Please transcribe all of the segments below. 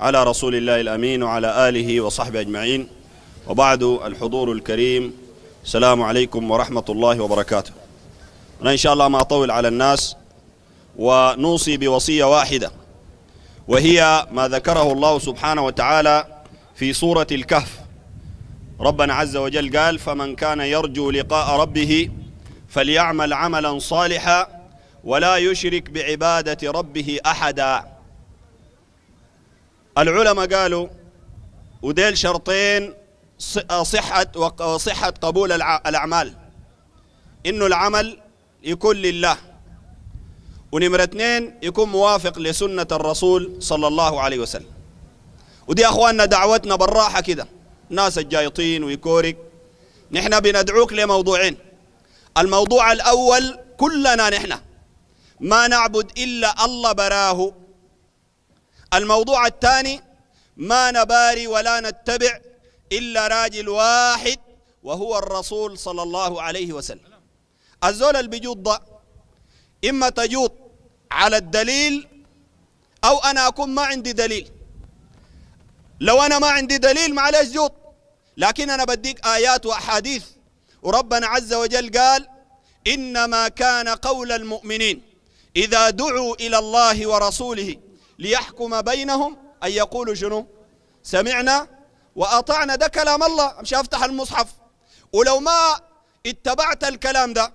على رسول الله الأمين وعلى آله وصحبه أجمعين وبعد الحضور الكريم السلام عليكم ورحمة الله وبركاته أنا إن شاء الله ما أطول على الناس ونوصي بوصية واحدة وهي ما ذكره الله سبحانه وتعالى في سورة الكهف ربنا عز وجل قال فمن كان يرجو لقاء ربه فليعمل عملا صالحا ولا يشرك بعبادة ربه أحدا العلماء قالوا وديل شرطين آه، صحة وصحة آه، قبول الأعمال إنه العمل يكون لله ونمرة اثنين يكون موافق لسنة الرسول صلى الله عليه وسلم ودي أخواننا دعوتنا بالراحة كده ناس الجايطين ويكورك نحن بندعوك لموضوعين الموضوع الأول كلنا نحن ما نعبد إلا الله براه الموضوع الثاني ما نباري ولا نتبع إلا راجل واحد وهو الرسول صلى الله عليه وسلم الزول اللي ده إما تجود على الدليل أو أنا أكون ما عندي دليل لو أنا ما عندي دليل معلش جود لكن أنا بديك آيات وأحاديث وربنا عز وجل قال إنما كان قول المؤمنين إذا دعوا إلى الله ورسوله ليحكم بينهم أن يقولوا شنو سمعنا وأطعنا ده كلام الله مش أفتح المصحف ولو ما اتبعت الكلام ده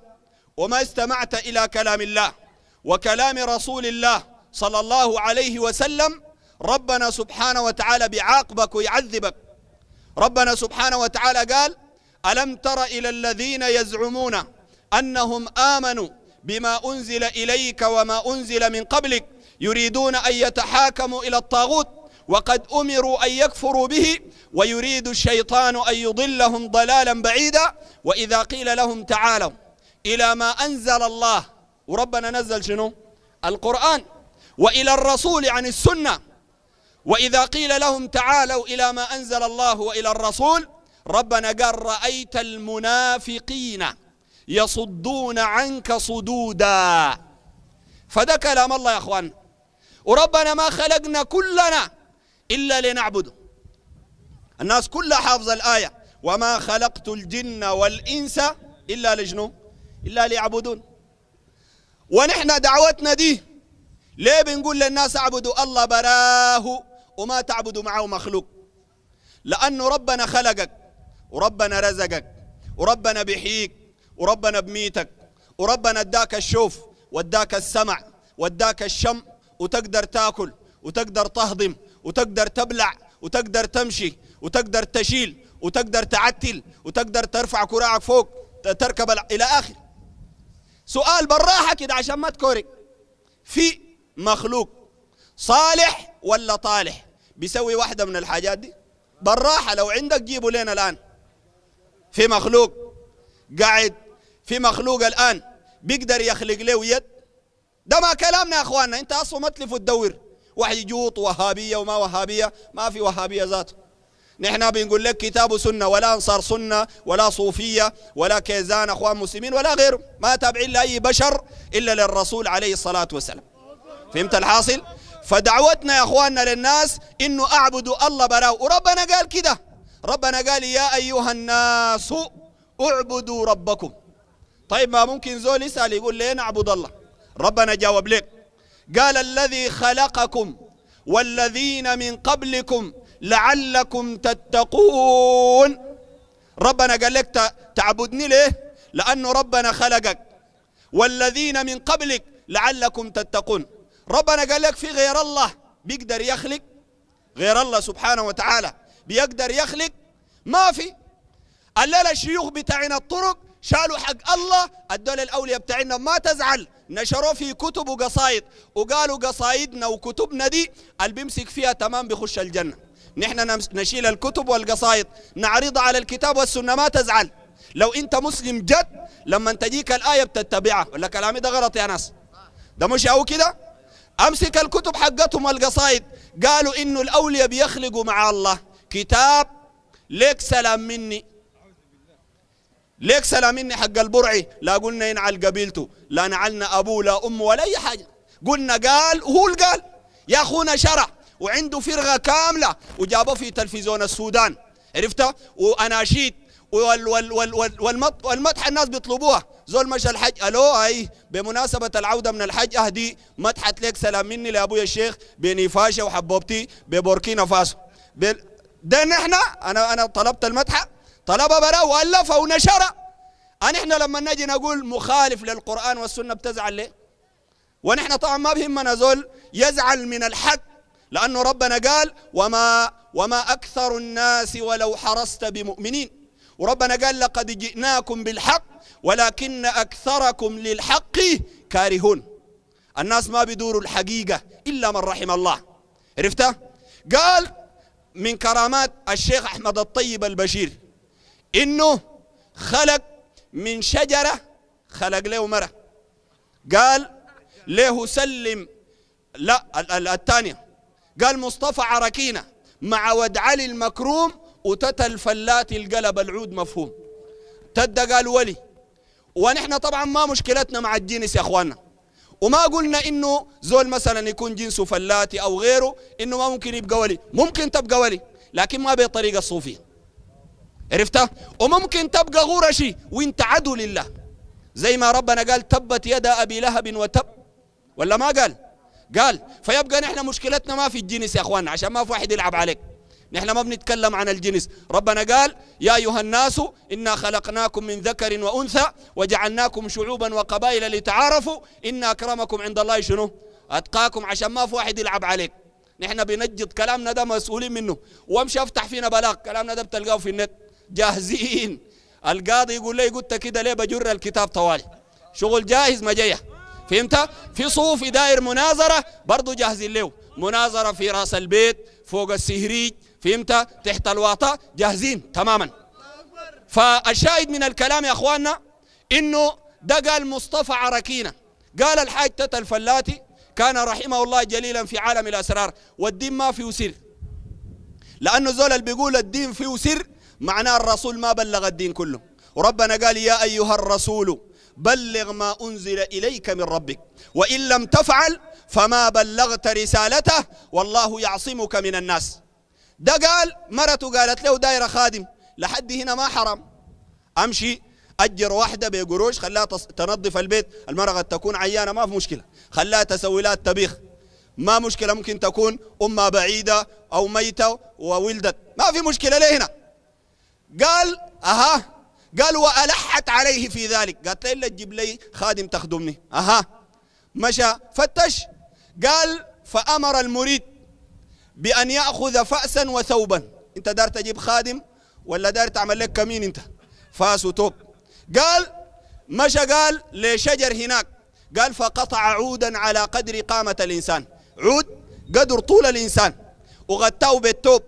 وما استمعت إلى كلام الله وكلام رسول الله صلى الله عليه وسلم ربنا سبحانه وتعالى بيعاقبك ويعذبك ربنا سبحانه وتعالى قال ألم تر إلى الذين يزعمون أنهم آمنوا بما أنزل إليك وما أنزل من قبلك يريدون أن يتحاكموا إلى الطاغوت وقد أمروا أن يكفروا به ويريد الشيطان أن يضلهم ضلالا بعيدا وإذا قيل لهم تعالوا إلى ما أنزل الله وربنا نزل شنو القرآن وإلى الرسول عن السنة وإذا قيل لهم تعالوا إلى ما أنزل الله وإلى الرسول ربنا قال رأيت المنافقين يصدون عنك صدودا فده كلام الله يا أخوان وربنا ما خلقنا كلنا إلا لنعبده الناس كلها حافظة الآية وما خلقت الجن والإنس إلا لجنو إلا ليعبدون ونحن دعوتنا دي ليه بنقول للناس اعبدوا الله براه وما تعبدوا معه مخلوق لأنه ربنا خلقك وربنا رزقك وربنا بيحييك وربنا بميتك وربنا اداك الشوف واداك السمع واداك الشم وتقدر تاكل وتقدر تهضم وتقدر تبلع وتقدر تمشي وتقدر تشيل وتقدر تعتل وتقدر ترفع كراعك فوق تركب الى اخر سؤال بالراحه كده عشان ما تكوري في مخلوق صالح ولا طالح بيسوي واحده من الحاجات دي بالراحه لو عندك جيبه لنا الان في مخلوق قاعد في مخلوق الان بيقدر يخلق له يد ده ما كلامنا يا اخواننا انت اصلا ما تلف وتدور واحد يجوط وهابيه وما وهابيه ما في وهابيه ذاته نحن بنقول لك كتاب سنة ولا أنصار سنة ولا صوفية ولا كيزان أخوان مسلمين ولا غيره ما تابعين لأي بشر إلا للرسول عليه الصلاة والسلام فهمت الحاصل؟ فدعوتنا يا أخواننا للناس إنه أعبدوا الله براه وربنا قال كده ربنا قال يا أيها الناس اعبدوا ربكم طيب ما ممكن زول يسأل يقول ليه نعبد الله ربنا جاوب لك قال الذي خلقكم والذين من قبلكم لعلكم تتقون ربنا قال لك تعبدني ليه لأنه ربنا خلقك والذين من قبلك لعلكم تتقون ربنا قال لك في غير الله بيقدر يخلق غير الله سبحانه وتعالى بيقدر يخلق ما في الليلة الشيوخ بتاعنا الطرق شالوا حق الله الدول الأولية بتاعنا ما تزعل نشروا في كتب وقصايد وقالوا قصايدنا وكتبنا دي اللي بيمسك فيها تمام بيخش الجنة نحن نشيل الكتب والقصايد نعرضها على الكتاب والسنة ما تزعل لو انت مسلم جد لما تجيك الآية بتتبعها ولا كلامي ده غلط يا ناس ده مش أو كده أمسك الكتب حقتهم والقصايد قالوا إنه الأولياء بيخلقوا مع الله كتاب ليك سلام مني ليك سلاميني حق البرعي لا قلنا ينعل قبيلته لا نعلنا أبوه لا أمه ولا أي حاجة قلنا قال وهو اللي قال يا أخونا شرع وعنده فرقة كاملة وجابه في تلفزيون السودان عرفتها وأناشيد وال وال وال وال والمط والمدح الناس بيطلبوها زول مشى الحج الو اي بمناسبه العوده من الحج اهدي مدحت ليك سلام مني لابويا الشيخ بنيفاشا وحبوبتي ببوركينا فاسو بل ده نحن انا انا طلبت المدحه طلب برا والفها ونشرها أن إحنا لما نجي نقول مخالف للقرآن والسنة بتزعل ليه؟ ونحن طبعا ما بهمنا زول يزعل من الحق لأنه ربنا قال وما وما أكثر الناس ولو حرصت بمؤمنين وربنا قال لقد جئناكم بالحق ولكن أكثركم للحق كارهون الناس ما بيدوروا الحقيقة إلا من رحم الله عرفتها؟ قال من كرامات الشيخ أحمد الطيب البشير انه خلق من شجره خلق له مره قال له سلم لا الثانيه قال مصطفى عركينه مع ود علي المكروم وتت الفلات القلب العود مفهوم تد قال ولي ونحن طبعا ما مشكلتنا مع الجنس يا اخواننا وما قلنا انه زول مثلا يكون جنسه فلاتي او غيره انه ما ممكن يبقى ولي ممكن تبقى ولي لكن ما بطريقه صوفيه عرفتها وممكن تبقى غرشي وانت عدو لله زي ما ربنا قال تبت يد ابي لهب وتب ولا ما قال قال فيبقى نحن مشكلتنا ما في الجنس يا اخوان عشان ما في واحد يلعب عليك نحن ما بنتكلم عن الجنس ربنا قال يا أيها الناس إنا خلقناكم من ذكر وأنثى وجعلناكم شعوبا وقبائل لتعارفوا إن أكرمكم عند الله شنو أتقاكم عشان ما في واحد يلعب عليك نحن بنجد كلامنا ده مسؤولين منه وامشي افتح فينا بلاغ كلامنا ده بتلقاه في النت جاهزين القاضي يقول لي قلت كده ليه بجر الكتاب طوالي شغل جاهز ما جايه فهمت في صوفي داير مناظره برضه جاهزين له مناظره في راس البيت فوق السهريج فهمت تحت الواطه جاهزين تماما فالشاهد من الكلام يا اخواننا انه ده قال مصطفى عركينه قال الحاج تتا الفلاتي كان رحمه الله جليلا في عالم الاسرار والدين ما فيه سر لانه زول اللي بيقول الدين فيه سر معناه الرسول ما بلغ الدين كله وربنا قال يا أيها الرسول بلغ ما أنزل إليك من ربك وإن لم تفعل فما بلغت رسالته والله يعصمك من الناس ده قال مرته قالت له دايرة خادم لحد هنا ما حرام أمشي أجر واحدة بقروش خلاها تنظف البيت المرأة قد تكون عيانة ما في مشكلة خلاها تسوي لها التبيخ ما مشكلة ممكن تكون أمها بعيدة أو ميتة وولدت ما في مشكلة ليه هنا قال أها قال وألحت عليه في ذلك قالت لي إلا تجيب لي خادم تخدمني أها مشى فتش قال فأمر المريد بأن يأخذ فأسا وثوبا أنت دار تجيب خادم ولا دار تعمل لك كمين أنت فاس وتوب قال مشى قال لشجر هناك قال فقطع عودا على قدر قامة الإنسان عود قدر طول الإنسان وغطاه بالتوب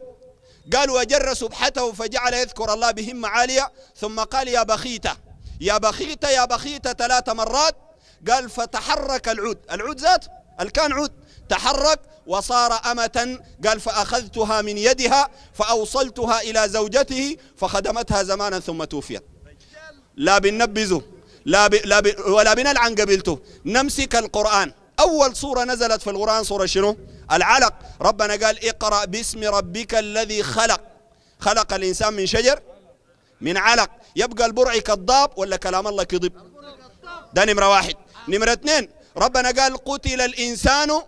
قال وجر سبحته فجعل يذكر الله بهمة عالية ثم قال يا بخيتة يا بخيتة يا بخيتة ثلاث مرات قال فتحرك العود العود ذات الكان عود تحرك وصار أمة قال فأخذتها من يدها فأوصلتها إلى زوجته فخدمتها زمانا ثم توفيت لا بننبذه لا ب... لا ب... ولا بنلعن قبلته نمسك القرآن أول صورة نزلت في القرآن صورة شنو؟ العلق ربنا قال اقرأ باسم ربك الذي خلق خلق الإنسان من شجر من علق يبقى البرع كذاب ولا كلام الله كذب ده نمرة واحد نمرة اثنين ربنا قال قتل الإنسان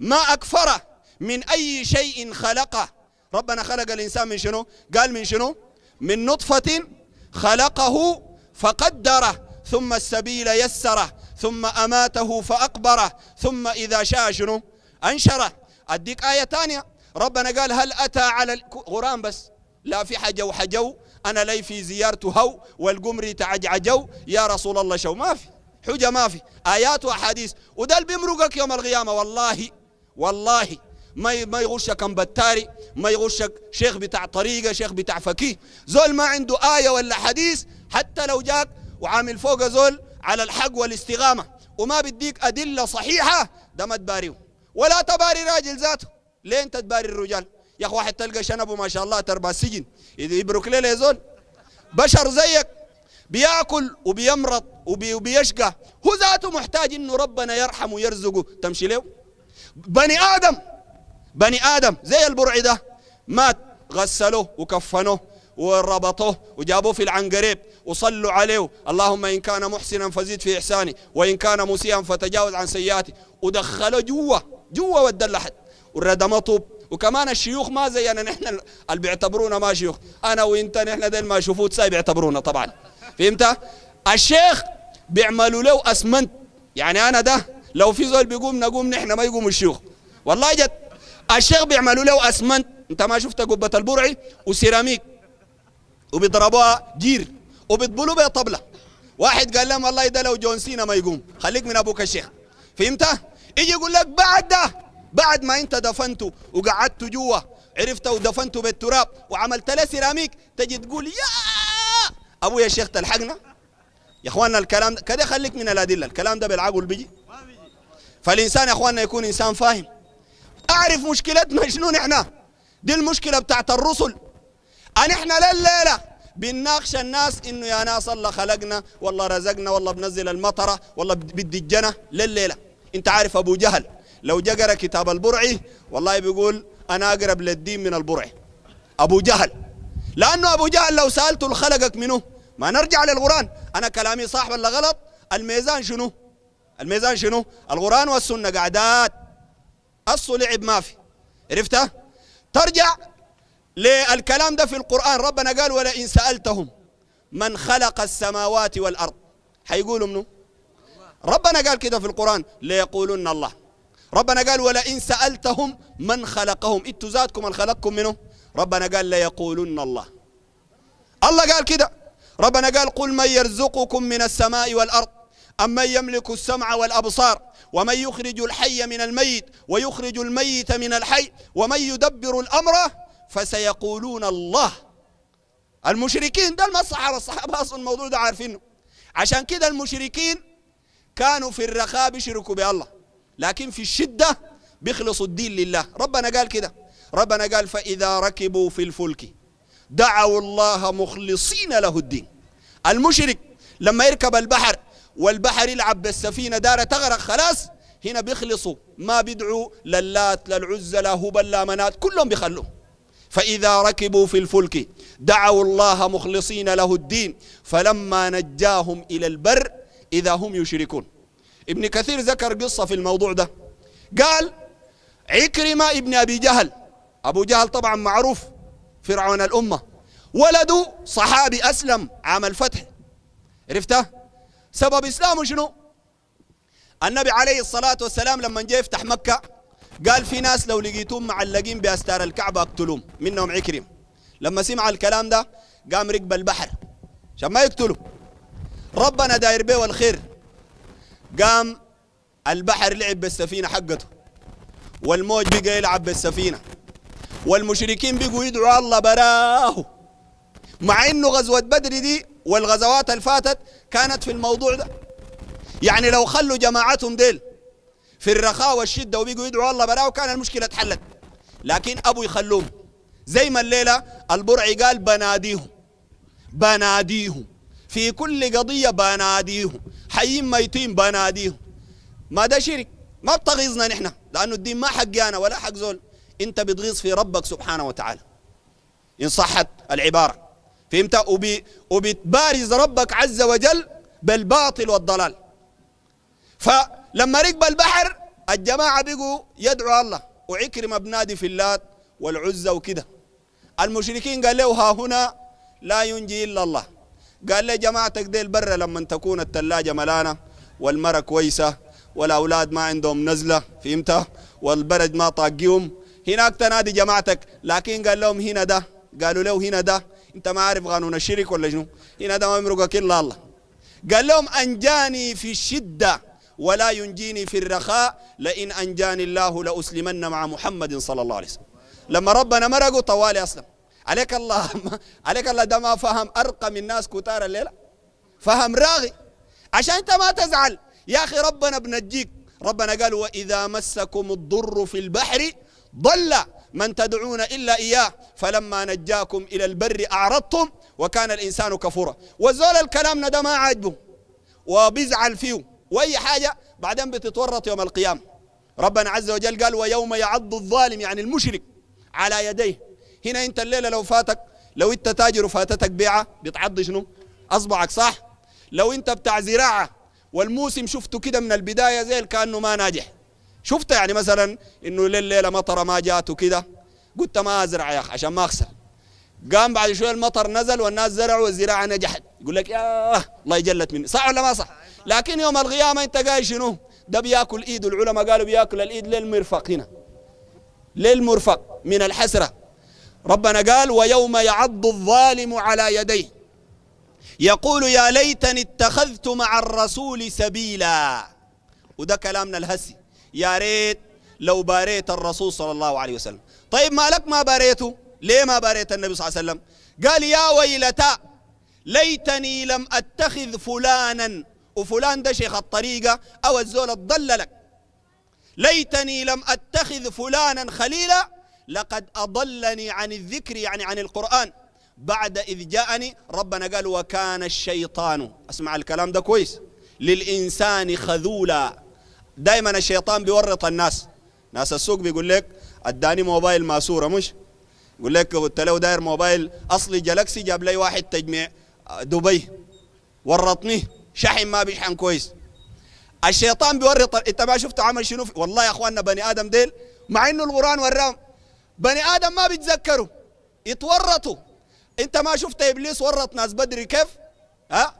ما أكفره من أي شيء خلقه ربنا خلق الإنسان من شنو قال من شنو من نطفة خلقه فقدره ثم السبيل يسره ثم أماته فأقبره ثم إذا شاء شنو أنشره أديك آية ثانية ربنا قال هل أتى على قرآن بس لا في حجو حجو أنا لي في زيارته هو والقمري تعجعجو يا رسول الله شو ما في حجة ما في آيات وأحاديث وده اللي بيمرقك يوم القيامة والله والله ما ما يغشك ام بتاري ما يغشك شيخ بتاع طريقة شيخ بتاع فكيه زول ما عنده آية ولا حديث حتى لو جاك وعامل فوق زول على الحق والاستقامة وما بديك أدلة صحيحة ده ما تباريه ولا تباري راجل ذاته ليه انت تباري الرجال يا اخ واحد تلقى شنبه ما شاء الله تربى اذا يبرك ليه زول بشر زيك بياكل وبيمرض وبيشقى هو ذاته محتاج انه ربنا يرحمه ويرزقه تمشي له بني ادم بني ادم زي البرع ده مات غسلوه وكفنوه وربطوه وجابوه في العنقريب وصلوا عليه اللهم إن كان محسنا فزيد في إحسانه وإن كان مسيئا فتجاوز عن سيئاته ودخله جوه جوا ودى اللحد والردى مطوب وكمان الشيوخ ما زينا نحن اللي بيعتبرونا ما شيوخ انا وانت نحن ديل ما يشوفوه ساي بيعتبرونا طبعا فهمت الشيخ بيعملوا له اسمنت يعني انا ده لو في زول بيقوم نقوم نحن ما يقوم الشيوخ والله جد الشيخ بيعملوا له اسمنت انت ما شفت قبه البرعي وسيراميك وبيضربوها جير وبيطبلوا بها طبله واحد قال لهم والله ده لو جون سينا ما يقوم خليك من ابوك الشيخ فهمت يجي يقول لك بعد ده بعد ما انت دفنته وقعدت جوا عرفته ودفنته بالتراب وعملت له سيراميك تجي تقول يا ابويا يا شيخ تلحقنا يا اخواننا الكلام ده كده خليك من الادله الكلام ده بالعقل بيجي فالانسان يا اخواننا يكون انسان فاهم اعرف مشكلتنا شنو نحن دي المشكله بتاعت الرسل ان احنا لليله بنناقش الناس انه يا ناس الله خلقنا والله رزقنا والله بنزل المطره والله بدي الجنه لليله انت عارف ابو جهل لو جقر كتاب البرعي والله بيقول انا اقرب للدين من البرعي ابو جهل لانه ابو جهل لو سالته الخلقك منه ما نرجع للقران انا كلامي صح ولا غلط الميزان شنو الميزان شنو القران والسنه قعدات اصل لعب ما في عرفتها ترجع للكلام ده في القران ربنا قال ولئن سالتهم من خلق السماوات والارض حيقولوا منه ربنا قال كده في القرآن ليقولن الله ربنا قال ولئن سألتهم من خلقهم انتوا زادكم من خلقكم منه ربنا قال ليقولن الله الله قال كده ربنا قال قل من يرزقكم من السماء والأرض أمن يملك السمع والأبصار ومن يخرج الحي من الميت ويخرج الميت من الحي ومن يدبر الأمر فسيقولون الله المشركين ده المصلحة الصحابة أصلا الموضوع ده عارفينه عشان كده المشركين كانوا في الرخاء بيشركوا بالله لكن في الشدة بيخلصوا الدين لله ربنا قال كده ربنا قال فإذا ركبوا في الفلك دعوا الله مخلصين له الدين المشرك لما يركب البحر والبحر يلعب بالسفينة دار تغرق خلاص هنا بيخلصوا ما بيدعوا للات للعزة لا هبل لا منات كلهم بيخلوا فإذا ركبوا في الفلك دعوا الله مخلصين له الدين فلما نجاهم إلى البر إذا هم يشركون ابن كثير ذكر قصة في الموضوع ده قال عكرمة ابن أبي جهل أبو جهل طبعا معروف فرعون الأمة ولده صحابي أسلم عام الفتح عرفته سبب إسلامه شنو النبي عليه الصلاة والسلام لما جاء يفتح مكة قال في ناس لو لقيتهم معلقين بأستار الكعبة اقتلوهم منهم عكرم لما سمع الكلام ده قام ركب البحر عشان ما يقتلوا ربنا داير بيه الخير قام البحر لعب بالسفينة حقته والموج بقى يلعب بالسفينة والمشركين بقوا يدعوا الله براه مع انه غزوة بدر دي والغزوات اللي فاتت كانت في الموضوع ده يعني لو خلوا جماعتهم ديل في الرخاء والشدة وبيجوا يدعوا الله براه كان المشكلة اتحلت لكن ابو يخلوهم زي ما الليلة البرعي قال بناديهم بناديهم في كل قضية بناديهم حيين ميتين بناديهم ما ده شرك ما بتغيظنا نحن لأنه الدين ما حقي أنا ولا حق زول أنت بتغيظ في ربك سبحانه وتعالى إن صحت العبارة فهمت وبي وبتبارز ربك عز وجل بالباطل والضلال فلما ركب البحر الجماعة بقوا يدعوا الله وعكرم بنادي في اللات والعزة وكده المشركين قال له ها هنا لا ينجي إلا الله قال لي جماعتك ديل برا لما تكون الثلاجة ملانة والمرة كويسة والأولاد ما عندهم نزلة فهمتها والبرد ما طاقيهم هناك تنادي جماعتك لكن قال لهم هنا ده قالوا له هنا ده انت ما عارف قانون الشرك ولا شنو هنا ده ما يمرقك الا الله قال لهم انجاني في الشده ولا ينجيني في الرخاء لئن انجاني الله لاسلمن مع محمد صلى الله عليه وسلم لما ربنا مرقوا طوالي اسلم عليك الله عليك الله ده ما فهم ارقى من ناس كتار الليله فهم راغي عشان انت ما تزعل يا اخي ربنا بنجيك ربنا قال واذا مسكم الضر في البحر ضل من تدعون الا اياه فلما نجاكم الى البر اعرضتم وكان الانسان كفورا وزول الكلام ده ما عاجبه وبيزعل فيه واي حاجه بعدين بتتورط يوم القيامه ربنا عز وجل قال ويوم يعض الظالم يعني المشرك على يديه هنا انت الليله لو فاتك لو انت تاجر وفاتتك بيعه بتعض شنو؟ اصبعك صح؟ لو انت بتاع زراعه والموسم شفته كده من البدايه زي كانه ما ناجح شفت يعني مثلا انه الليله مطره ما جات وكده قلت ما ازرع يا اخي عشان ما اخسر قام بعد شويه المطر نزل والناس زرعوا والزراعه نجحت يقول لك يا الله يجلت مني صح ولا ما صح لكن يوم القيامه انت قايل شنو ده بياكل ايد العلماء قالوا بياكل الايد للمرفق هنا للمرفق من الحسره ربنا قال ويوم يعض الظالم على يديه يقول يا ليتني اتخذت مع الرسول سبيلا وده كلامنا الهسي يا ريت لو باريت الرسول صلى الله عليه وسلم طيب ما لك ما باريته ليه ما باريت النبي صلى الله عليه وسلم قال يا ويلتا ليتني لم اتخذ فلانا وفلان ده شيخ الطريقة او الزول لك ليتني لم اتخذ فلانا خليلا لقد أضلني عن الذكر يعني عن القرآن بعد إذ جاءني ربنا قال وكان الشيطان اسمع الكلام ده كويس للإنسان خذولا دايما الشيطان بيورط الناس ناس السوق بيقول لك اداني موبايل ماسورة مش يقول لك قلت له داير موبايل اصلي جالكسي جاب لي واحد تجميع آه، دبي ورطني شحن ما بيشحن كويس الشيطان بيورط انت ما شفته عمل شنو والله يا اخواننا بني ادم ديل مع انه القران وراهم بني آدم ما بيتذكروا يتورطوا أنت ما شفت إبليس ورط ناس بدري كيف ها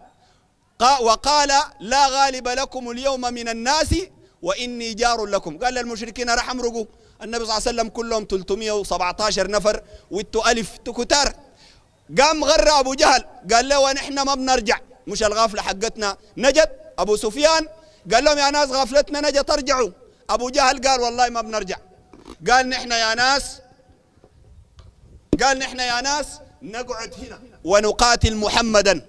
وقال لا غالب لكم اليوم من الناس وإني جار لكم قال للمشركين راح أمرقوا النبي صلى الله عليه وسلم كلهم 317 نفر وانتوا ألف تكتار قام غر أبو جهل قال له ونحن ما بنرجع مش الغافلة حقتنا نجت أبو سفيان قال لهم يا ناس غافلتنا نجت ارجعوا أبو جهل قال والله ما بنرجع قال نحن يا ناس قال نحن يا ناس نقعد هنا ونقاتل محمدا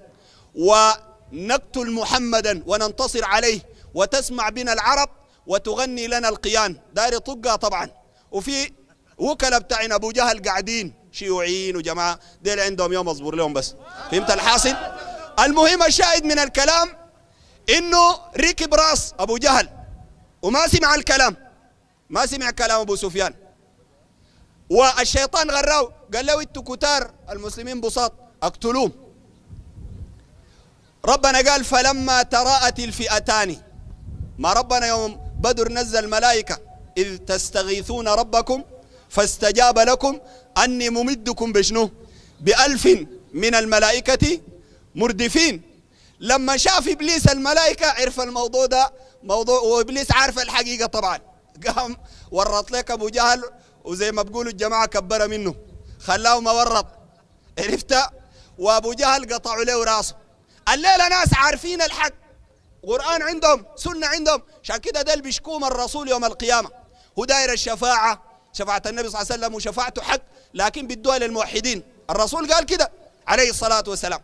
ونقتل محمدا وننتصر عليه وتسمع بنا العرب وتغني لنا القيان داري طقة طبعا وفي وكلاء بتاعنا ابو جهل قاعدين شيوعيين وجماعه ديل عندهم يوم اصبر لهم بس فهمت الحاصل المهم الشاهد من الكلام انه ركب راس ابو جهل وما سمع الكلام ما سمع كلام ابو سفيان والشيطان غراه قال له انتوا كتار المسلمين بساط اقتلوهم ربنا قال فلما تراءت الفئتان ما ربنا يوم بدر نزل الملائكه اذ تستغيثون ربكم فاستجاب لكم اني ممدكم بشنو بألف من الملائكة مردفين لما شاف إبليس الملائكة عرف الموضوع ده موضوع وإبليس عارف الحقيقة طبعا قام ورط لك أبو جهل وزي ما بقولوا الجماعة كبر منه خلاه مورط عرفت وابو جهل قطعوا له راسه الليله ناس عارفين الحق قران عندهم سنه عندهم عشان كده اللي بيشكوم الرسول يوم القيامه هو داير الشفاعه شفاعه النبي صلى الله عليه وسلم وشفاعته حق لكن بدوها للموحدين الرسول قال كده عليه الصلاه والسلام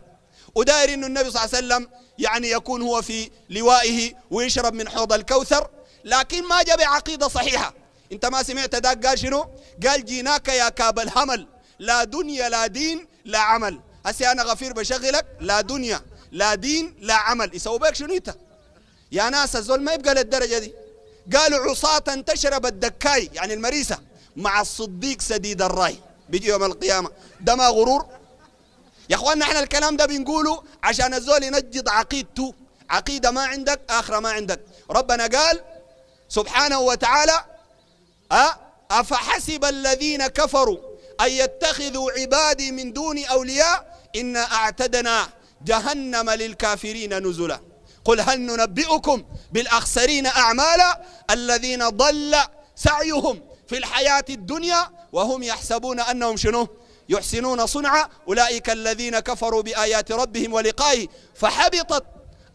وداير انه النبي صلى الله عليه وسلم يعني يكون هو في لوائه ويشرب من حوض الكوثر لكن ما جاء بعقيده صحيحه انت ما سمعت ذاك قال شنو قال جيناك يا كاب الحمل لا دنيا لا دين لا عمل هسي انا غفير بشغلك لا دنيا لا دين لا عمل يسوي بك شنو انت يا ناس الزول ما يبقى للدرجه دي قالوا عصاة تشرب الدكاي يعني المريسة مع الصديق سديد الراي بيجي يوم القيامة ده ما غرور يا اخوانا احنا الكلام ده بنقوله عشان الزول ينجد عقيدته عقيدة ما عندك آخرة ما عندك ربنا قال سبحانه وتعالى أفحسب الذين كفروا أن يتخذوا عبادي من دون أولياء إنا أعتدنا جهنم للكافرين نزلا قل هل ننبئكم بالأخسرين أعمالا الذين ضل سعيهم في الحياة الدنيا وهم يحسبون أنهم شنو يحسنون صنعا أولئك الذين كفروا بآيات ربهم ولقائه فحبطت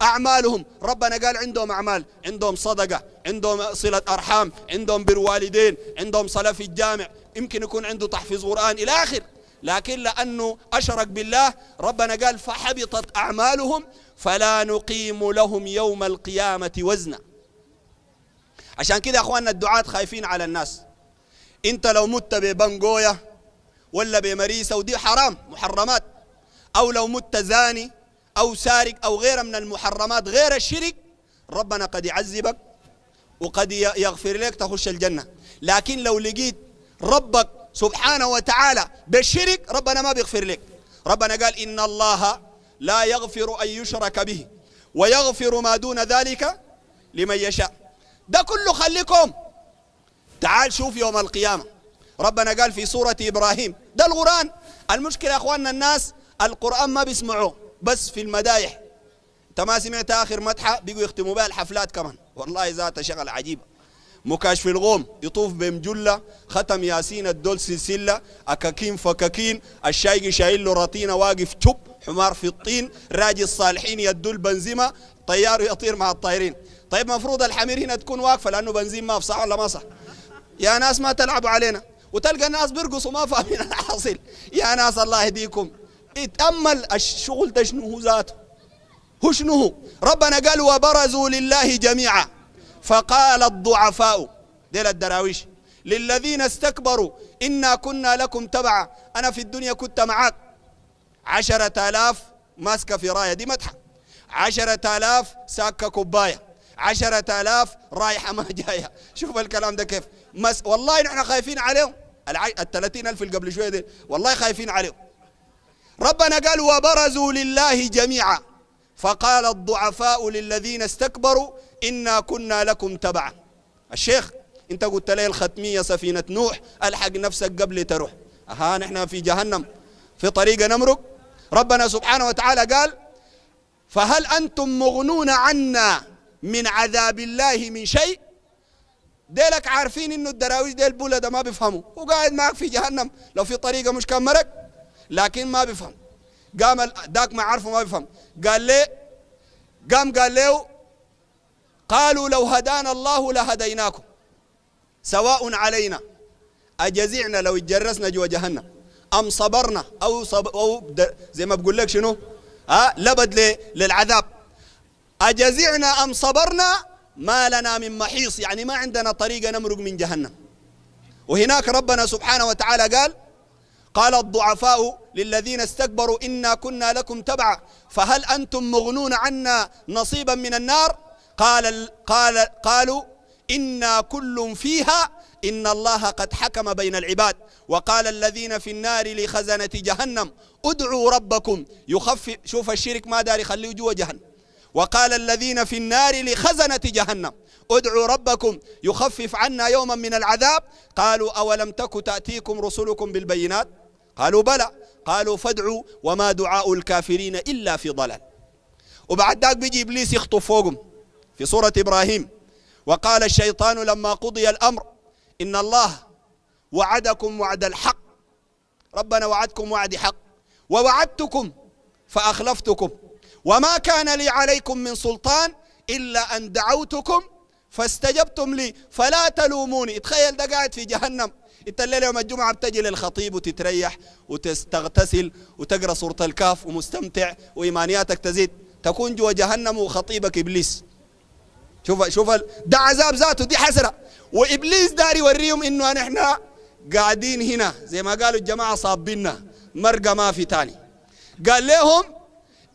أعمالهم ربنا قال عندهم أعمال عندهم صدقة عندهم صلة أرحام عندهم بر والدين عندهم صلاة في الجامع يمكن يكون عنده تحفيظ قرآن إلى آخر لكن لأنه أشرك بالله ربنا قال فحبطت أعمالهم فلا نقيم لهم يوم القيامة وزنا عشان كده يا أخواننا الدعاة خايفين على الناس أنت لو مت ببنغويا ولا بمريسة ودي حرام محرمات أو لو مت زاني أو سارق أو غيره من المحرمات غير الشرك ربنا قد يعذبك وقد يغفر لك تخش الجنة لكن لو لقيت ربك سبحانه وتعالى بالشرك ربنا ما بيغفر لك ربنا قال إن الله لا يغفر أن يشرك به ويغفر ما دون ذلك لمن يشاء ده كله خليكم تعال شوف يوم القيامة ربنا قال في سورة إبراهيم ده القرآن المشكلة يا أخواننا الناس القرآن ما بيسمعوه بس في المدايح انت ما سمعت اخر مدحه بيجوا يختموا بها الحفلات كمان والله ذات شغل عجيبه مكاشف الغوم يطوف بمجلة ختم ياسين الدول سلسلة أكاكين فكاكين الشايقي شايل له رطينة واقف توب حمار في الطين راجي الصالحين يدول بنزيمة طيار يطير مع الطايرين طيب مفروض الحمير هنا تكون واقفة لأنه بنزين ما في صح ولا ما صح يا ناس ما تلعبوا علينا وتلقى الناس بيرقصوا ما فاهمين الحاصل يا ناس الله يهديكم اتأمل الشغل ده شنو هو ذاته هو شنو هو ربنا قال وبرزوا لله جميعا فقال الضعفاء ديل الدراويش للذين استكبروا إنا كنا لكم تبعا أنا في الدنيا كنت معاك عشرة آلاف ماسكة في راية دي مدحة عشرة آلاف ساكة كوباية عشرة آلاف رايحة ما جاية شوف الكلام ده كيف مس والله نحن خايفين عليهم الع... الثلاثين ألف اللي قبل شوية دي والله خايفين عليهم ربنا قال وبرزوا لله جميعا فقال الضعفاء للذين استكبروا إنا كنا لكم تبعا الشيخ انت قلت لي الختمية سفينة نوح الحق نفسك قبل تروح أها نحن في جهنم في طريق نمرق ربنا سبحانه وتعالى قال فهل أنتم مغنون عنا من عذاب الله من شيء ديلك عارفين انه الدراويش ديل بولا ده ما بيفهموا وقاعد معك في جهنم لو في طريقة مش كان مرق لكن ما بيفهم قام داك ما عارفه ما بيفهم قال لي قام قال له قالوا لو هدانا الله لهديناكم سواء علينا أجزعنا لو اتجرسنا جوا جهنم أم صبرنا أو, صب أو زي ما بقول لك شنو ها آه، لبد للعذاب أجزعنا أم صبرنا ما لنا من محيص يعني ما عندنا طريقة نمرق من جهنم وهناك ربنا سبحانه وتعالى قال قال الضعفاء للذين استكبروا إنا كنا لكم تبعا فهل أنتم مغنون عنا نصيبا من النار قال قال قالوا إنا كل فيها إن الله قد حكم بين العباد وقال الذين في النار لخزنة جهنم ادعوا ربكم يخفف شوف الشرك ما داري خليه جوا جهنم وقال الذين في النار لخزنة جهنم ادعوا ربكم يخفف عنا يوما من العذاب قالوا أولم تك تأتيكم رسلكم بالبينات قالوا بلى قالوا فادعوا وما دعاء الكافرين إلا في ضلال وبعد ذاك بيجي إبليس يخطف فوقهم في سورة إبراهيم وقال الشيطان لما قضي الأمر إن الله وعدكم وعد الحق ربنا وعدكم وعد حق ووعدتكم فأخلفتكم وما كان لي عليكم من سلطان إلا أن دعوتكم فاستجبتم لي فلا تلوموني تخيل ده قاعد في جهنم انت الليله يوم الجمعه بتجي للخطيب وتتريح وتستغتسل وتقرا سوره الكاف ومستمتع وايمانياتك تزيد تكون جوا جهنم وخطيبك ابليس شوف شوف ده عذاب ذاته دي حسره وابليس داري يوريهم انه نحن قاعدين هنا زي ما قالوا الجماعه صابينا مرقى ما في تاني قال لهم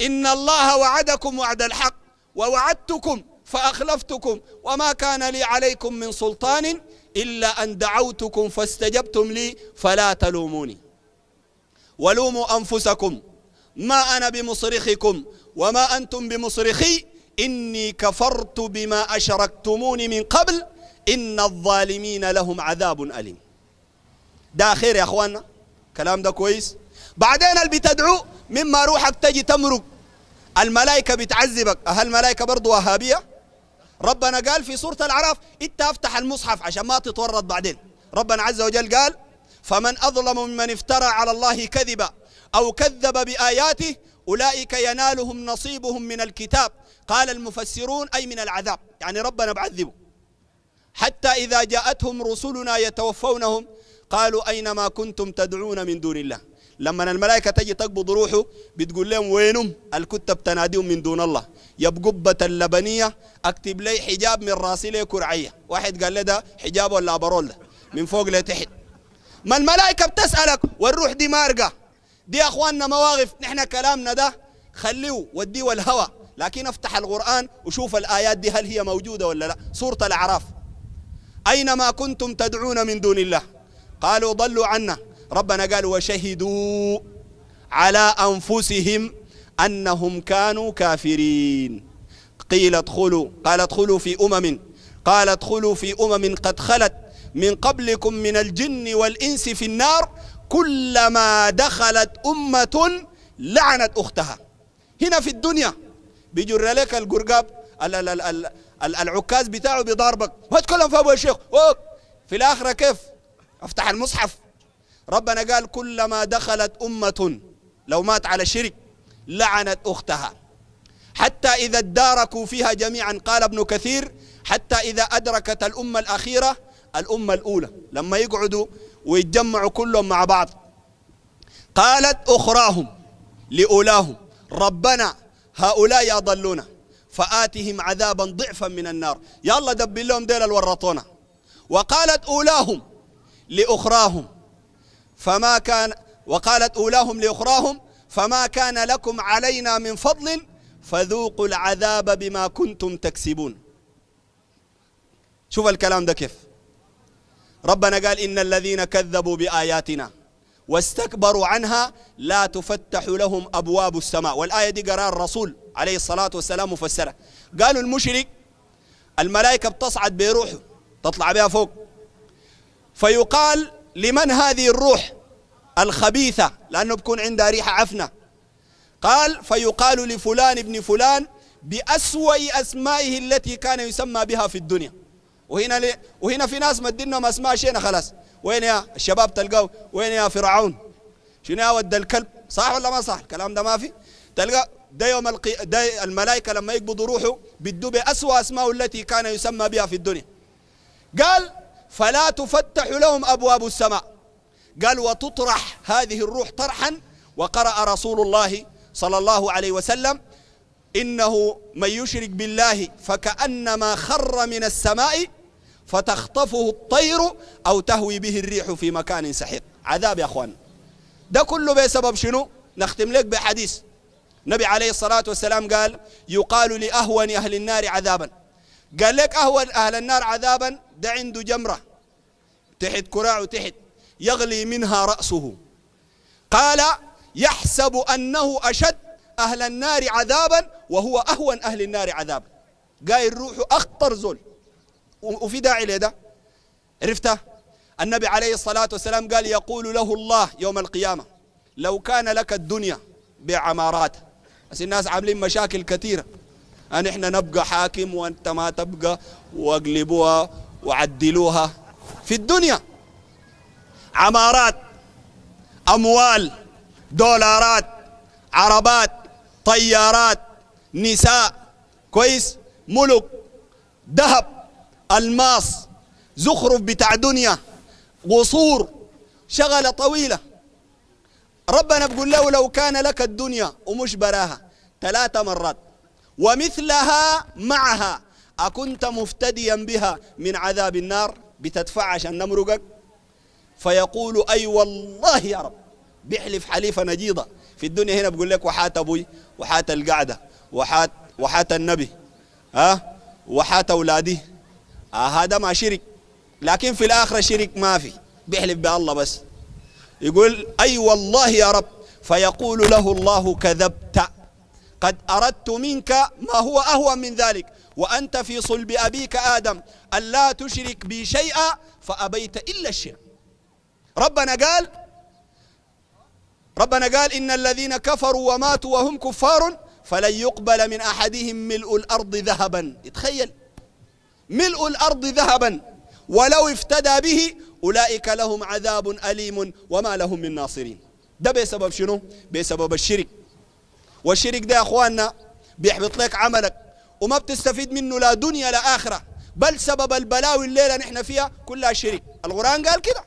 ان الله وعدكم وعد الحق ووعدتكم فاخلفتكم وما كان لي عليكم من سلطان إلا أن دعوتكم فاستجبتم لي فلا تلوموني ولوموا أنفسكم ما أنا بمصرخكم وما أنتم بمصرخي إني كفرت بما أشركتموني من قبل إن الظالمين لهم عذاب أليم ده خير يا أخوانا كلام ده كويس بعدين اللي بتدعو مما روحك تجي تمرق الملائكة بتعذبك أهل الملائكة برضو وهابية ربنا قال في سورة العرف انت افتح المصحف عشان ما تتورط بعدين ربنا عز وجل قال فمن أظلم ممن افترى على الله كذبا أو كذب بآياته أولئك ينالهم نصيبهم من الكتاب قال المفسرون أي من العذاب يعني ربنا بعذبه حتى إذا جاءتهم رسلنا يتوفونهم قالوا أينما كنتم تدعون من دون الله لما الملائكة تجي تقبض روحه بتقول لهم وينهم الكتب تناديهم من دون الله يا بقبة اللبنية اكتب لي حجاب من راسي لي كرعية واحد قال له ده حجاب ولا برول ده من فوق لتحت ما الملائكة بتسألك والروح دي مارقة دي اخواننا مواقف نحن كلامنا ده خليه وديه الهوى لكن افتح القرآن وشوف الآيات دي هل هي موجودة ولا لا سورة الأعراف أينما كنتم تدعون من دون الله قالوا ضلوا عنا ربنا قال وشهدوا على أنفسهم أنهم كانوا كافرين قيل ادخلوا قال ادخلوا في أمم قال ادخلوا في أمم قد خلت من قبلكم من الجن والإنس في النار كلما دخلت أمة لعنت أختها هنا في الدنيا بيجر لك القرقاب العكاز بتاعه بضربك ما تكلم في ابو الشيخ في الاخره كيف افتح المصحف ربنا قال كلما دخلت أمة لو مات على شرك لعنت أختها حتى إذا اداركوا فيها جميعا قال ابن كثير حتى إذا أدركت الأمة الأخيرة الأمة الأولى لما يقعدوا ويتجمعوا كلهم مع بعض قالت أخراهم لأولاهم ربنا هؤلاء يضلون فآتهم عذابا ضعفا من النار يلا دبي لهم ديل الورطونا وقالت أولاهم لأخراهم فما كان وقالت أولاهم لأخراهم فما كان لكم علينا من فضل فذوقوا العذاب بما كنتم تكسبون شوف الكلام ده كيف ربنا قال إن الذين كذبوا بآياتنا واستكبروا عنها لا تفتح لهم أبواب السماء والآية دي قرار الرسول عليه الصلاة والسلام مفسرة قالوا المشرك الملائكة بتصعد بروحه تطلع بها فوق فيقال لمن هذه الروح الخبيثة لأنه بكون عندها ريحة عفنة قال فيقال لفلان ابن فلان بأسوأ أسمائه التي كان يسمى بها في الدنيا وهنا ل... وهنا في ناس مدينهم اسماء شينا خلاص وين يا الشباب تلقوا وين يا فرعون شنو يا ود الكلب صح ولا ما صح الكلام ده ما في تلقى ده يوم القي... ده الملائكه لما يقبضوا روحه بدوا باسوا اسماء التي كان يسمى بها في الدنيا قال فلا تفتح لهم أبواب السماء قال وتطرح هذه الروح طرحا وقرأ رسول الله صلى الله عليه وسلم إنه من يشرك بالله فكأنما خر من السماء فتخطفه الطير أو تهوي به الريح في مكان سحيق عذاب يا أخوان ده كله بسبب شنو نختم لك بحديث النبي عليه الصلاة والسلام قال يقال لأهون أهل النار عذابا قال لك أهون أهل النار عذابا ده عنده جمرة تحت كراعه تحت يغلي منها رأسه قال يحسب أنه أشد أهل النار عذابا وهو أهون أهل النار عذابا قايل روحه أخطر زول وفي داعي ده عرفته النبي عليه الصلاة والسلام قال يقول له الله يوم القيامة لو كان لك الدنيا بعمارات بس الناس عاملين مشاكل كثيرة أن إحنا نبقى حاكم وأنت ما تبقى واقلبوها وعدلوها في الدنيا عمارات أموال دولارات عربات طيارات نساء كويس ملك ذهب الماس زخرف بتاع دنيا قصور شغلة طويلة ربنا بيقول له لو كان لك الدنيا ومش براها ثلاثة مرات ومثلها معها أكنت مفتديا بها من عذاب النار بتدفع عشان نمرقك فيقول أي والله يا رب بيحلف حليفة نجيضة في الدنيا هنا بقول لك وحات أبوي وحات القعدة وحات وحات النبي ها أه؟ وحات أولادي آه هذا ما شرك لكن في الآخرة شرك ما في بيحلف بالله بس يقول أي والله يا رب فيقول له الله كذبت قد أردت منك ما هو أهون من ذلك وأنت في صلب أبيك آدم ألا تشرك بي شيئا فأبيت إلا الشرك ربنا قال ربنا قال إن الذين كفروا وماتوا وهم كفار فلن يقبل من أحدهم ملء الأرض ذهبا تخيل ملء الأرض ذهبا ولو افتدى به أولئك لهم عذاب أليم وما لهم من ناصرين ده بسبب شنو؟ بسبب الشرك والشرك ده يا أخواننا بيحبط لك عملك وما بتستفيد منه لا دنيا لا آخرة بل سبب البلاوي الليلة نحن فيها كلها شرك القرآن قال كده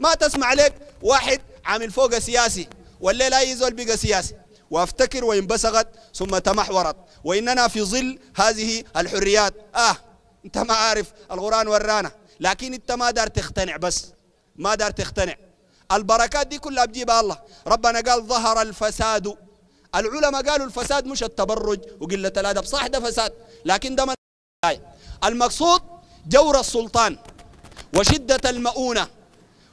ما تسمع لك واحد عامل فوق سياسي والليلة أي زول بقى سياسي وافتكر وإن بسغت ثم تمحورت وإننا في ظل هذه الحريات آه أنت ما عارف القرآن ورانا لكن أنت ما دار تقتنع بس ما دار تقتنع البركات دي كلها بجيبها الله ربنا قال ظهر الفساد العلماء قالوا الفساد مش التبرج وقلة الأدب صح ده فساد لكن ده من المقصود جور السلطان وشدة المؤونة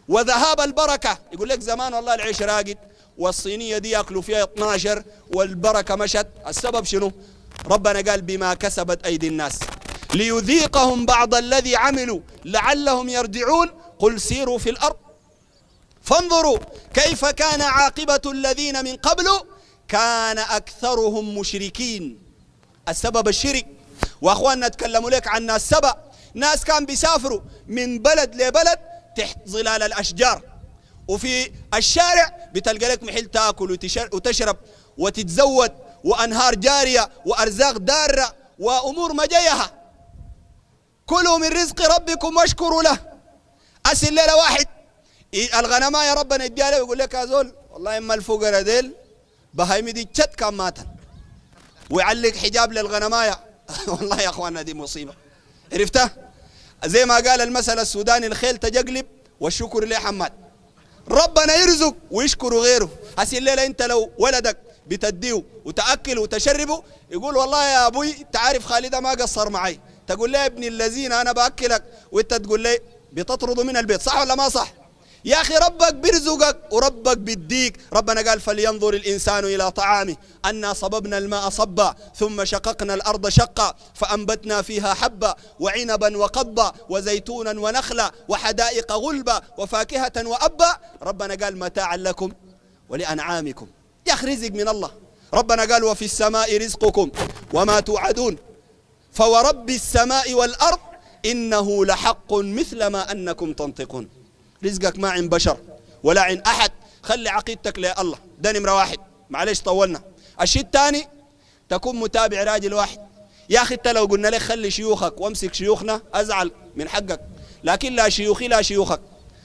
وذهاب البركة يقول لك زمان والله العيش راقد والصينية دي يأكلوا فيها 12 والبركة مشت السبب شنو ربنا قال بما كسبت أيدي الناس ليذيقهم بعض الذي عملوا لعلهم يرجعون قل سيروا في الأرض فانظروا كيف كان عاقبة الذين من قبل كان أكثرهم مشركين السبب الشرك وأخواننا تكلموا لك عن ناس سبأ ناس كان بيسافروا من بلد لبلد تحت ظلال الأشجار وفي الشارع بتلقى لك محل تاكل وتشرب وتتزود وأنهار جارية وأرزاق دارة وأمور مجيها كلوا من رزق ربكم واشكروا له أسل ليلة واحد إيه، الغنماء يا ربنا يديها له يقول لك يا زول والله إما الفقراء ديل بهايمي دي تشت كان ماتن ويعلق حجاب للغنماية والله يا اخواننا دي مصيبة عرفتها زي ما قال المثل السوداني الخيل تجقلب والشكر ليه حماد ربنا يرزق ويشكر غيره هسي الليلة انت لو ولدك بتديه وتأكل وتشربه يقول والله يا ابوي انت عارف خالده ما قصر معي تقول لي يا ابن الذين انا باكلك وانت تقول لي بتطرده من البيت صح ولا ما صح يا أخي ربك بيرزقك وربك بيديك ربنا قال فلينظر الإنسان إلى طعامه أنا صببنا الماء صبا ثم شققنا الأرض شقا فأنبتنا فيها حبا وعنبا وقبا وزيتونا ونخلا وحدائق غلبا وفاكهة وأبا ربنا قال متاعا لكم ولأنعامكم يا أخي رزق من الله ربنا قال وفي السماء رزقكم وما توعدون فورب السماء والأرض إنه لحق مثل ما أنكم تنطقون رزقك ما عند بشر ولا عند أحد خلي عقيدتك لله الله ده نمرة واحد معلش طولنا الشيء الثاني تكون متابع راجل واحد يا أخي أنت لو قلنا لك خلي شيوخك وامسك شيوخنا أزعل من حقك لكن لا شيوخي لا شيوخك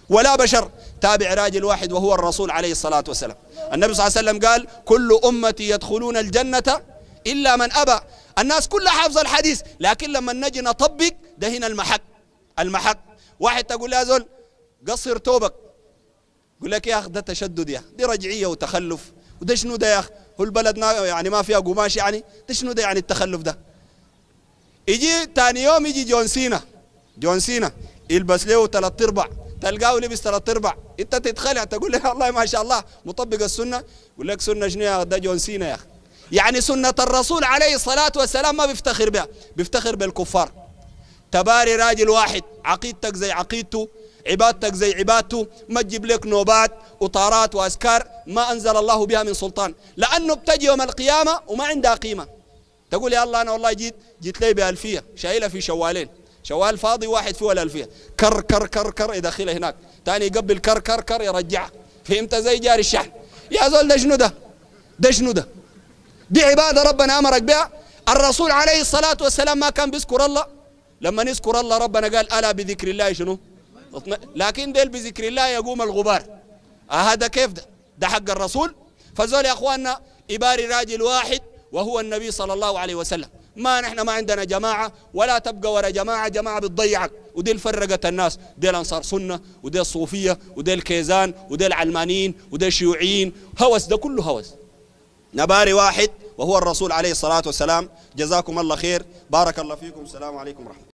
ولا بشر تابع راجل واحد وهو الرسول عليه الصلاة والسلام النبي صلى الله عليه وسلم قال كل أمتي يدخلون الجنة إلا من أبى الناس كلها حافظة الحديث لكن لما نجي نطبق ده هنا المحك المحك واحد تقول يا زول قصر توبك يقول لك يا اخ ده تشدد يا اخ دي رجعيه وتخلف وده شنو ده يا اخ هو البلد يعني ما فيها قماش يعني ده شنو ده يعني التخلف ده يجي ثاني يوم يجي جون سينا جون سينا يلبس له ثلاث ارباع تلقاه لبس ثلاث ارباع انت تتخلع تقول له والله ما شاء الله مطبق السنه يقول لك سنه شنو يا ده جون سينا يا اخي يعني سنه الرسول عليه الصلاه والسلام ما بيفتخر بها بيفتخر بالكفار تباري راجل واحد عقيدتك زي عقيدته عبادتك زي عبادته ما تجيب لك نوبات وطارات وأذكار ما أنزل الله بها من سلطان لأنه بتجي يوم القيامة وما عندها قيمة تقول يا الله أنا والله جيت جيت لي بألفية شايلها في شوالين شوال فاضي واحد فيه الألفية كر كر كر كر يدخلها هناك ثاني يقبل كر كر كر يرجعها فهمت زي جاري الشحن يا زول ده شنو ده ده شنو ده دي عبادة ربنا أمرك بها الرسول عليه الصلاة والسلام ما كان بيذكر الله لما نذكر الله ربنا قال ألا بذكر الله شنو لكن ديل بذكر الله يقوم الغبار هذا كيف ده ده حق الرسول فزول يا اخواننا إباري راجل واحد وهو النبي صلى الله عليه وسلم ما نحن ما عندنا جماعة ولا تبقى ورا جماعة جماعة بتضيعك وديل فرقت الناس ديل أنصار سنة وديل صوفية وديل كيزان وديل علمانيين وديل شيوعيين هوس ده كله هوس نباري واحد وهو الرسول عليه الصلاة والسلام جزاكم الله خير بارك الله فيكم السلام عليكم ورحمة